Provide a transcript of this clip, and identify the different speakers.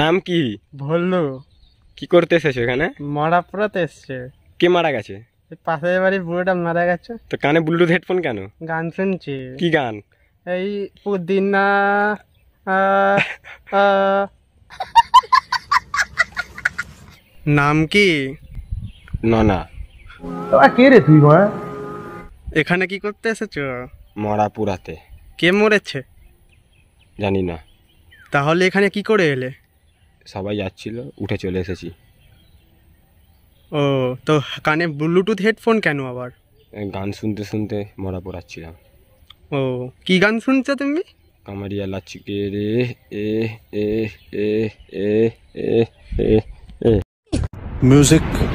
Speaker 1: নাম কি ভল্লু কি করতে এসেছো এখানে মারা পোড়াতে এসছে কে মারা গেছে
Speaker 2: পাশের বাড়ির বুড়োটা মারা গেছে
Speaker 1: তো কানে ব্লুটুথ হেডফোন কেন
Speaker 2: গান শুনছি কি গান এই পুদিনা
Speaker 3: নাম কি ননা তোরা কে রে তুই এখানে কি করতে এসেছো
Speaker 4: মরা পুরাতে
Speaker 3: কে মরেছে জানি না তাহলে এখানে কি করে
Speaker 4: এলে সবাই যাচ্ছিল উঠে চলে এসেছি
Speaker 3: ও তো কানে ব্লুটুথ হেডফোন কেন আবার
Speaker 4: গান শুনতে শুনতে মরা পড়াচ্ছিলাম ও কি গান শুনছো তুমি কামারিয়া কে রে এ এ এ এ এ
Speaker 2: এ মিউজিক